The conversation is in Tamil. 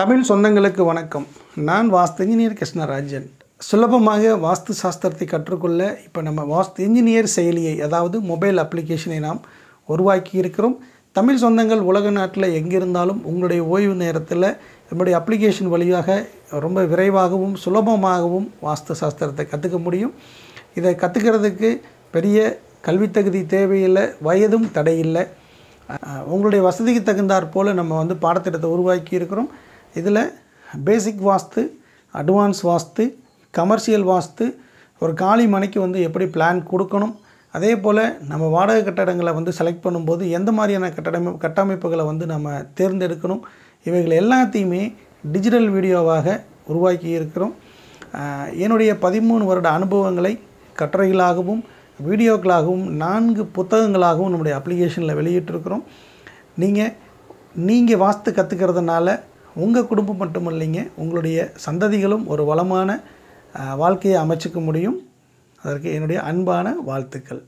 தமிழ் சொந்தங்களுக்கு வணக்கம் நான் வாஸ்து இன்ஜினியர் கிருஷ்ணராஜன் சுலபமாக வாஸ்து சாஸ்திரத்தை கற்றுக்கொள்ள இப்போ நம்ம வாஸ்து இன்ஜினியர் செயலியை அதாவது மொபைல் அப்ளிகேஷனை நாம் உருவாக்கி இருக்கிறோம் தமிழ் சொந்தங்கள் உலக நாட்டில் எங்கிருந்தாலும் உங்களுடைய ஓய்வு நேரத்தில் நம்முடைய அப்ளிகேஷன் வழியாக ரொம்ப விரைவாகவும் சுலபமாகவும் வாஸ்து சாஸ்திரத்தை கற்றுக்க முடியும் இதை கற்றுக்கிறதுக்கு பெரிய கல்வித்தகுதி தேவையில்லை வயதும் தடையில்லை உங்களுடைய வசதிக்கு தகுந்தாற் போல் நம்ம வந்து பாடத்திட்டத்தை உருவாக்கி இருக்கிறோம் இதில் பேசிக் வாஸ்து அட்வான்ஸ் வாஸ்து கமர்ஷியல் வாஸ்து ஒரு காலி மனைக்கு வந்து எப்படி பிளான் கொடுக்கணும் அதே போல் நம்ம வாடகை கட்டடங்களை வந்து செலக்ட் பண்ணும்போது எந்த மாதிரியான கட்டடமை கட்டமைப்புகளை வந்து நம்ம தேர்ந்தெடுக்கணும் இவைகள் எல்லாத்தையுமே டிஜிட்டல் வீடியோவாக உருவாக்கி இருக்கிறோம் என்னுடைய பதிமூணு வருட அனுபவங்களை கட்டுரைகளாகவும் வீடியோக்களாகவும் நான்கு புத்தகங்களாகவும் நம்முடைய அப்ளிகேஷனில் வெளியிட்டிருக்கிறோம் நீங்கள் நீங்கள் வாஸ்து கற்றுக்கிறதுனால உங்கள் குடும்பம் இல்லைங்க உங்களுடைய சந்ததிகளும் ஒரு வளமான வாழ்க்கையை அமைச்சிக்க முடியும் அதற்கு என்னுடைய அன்பான வாழ்த்துக்கள்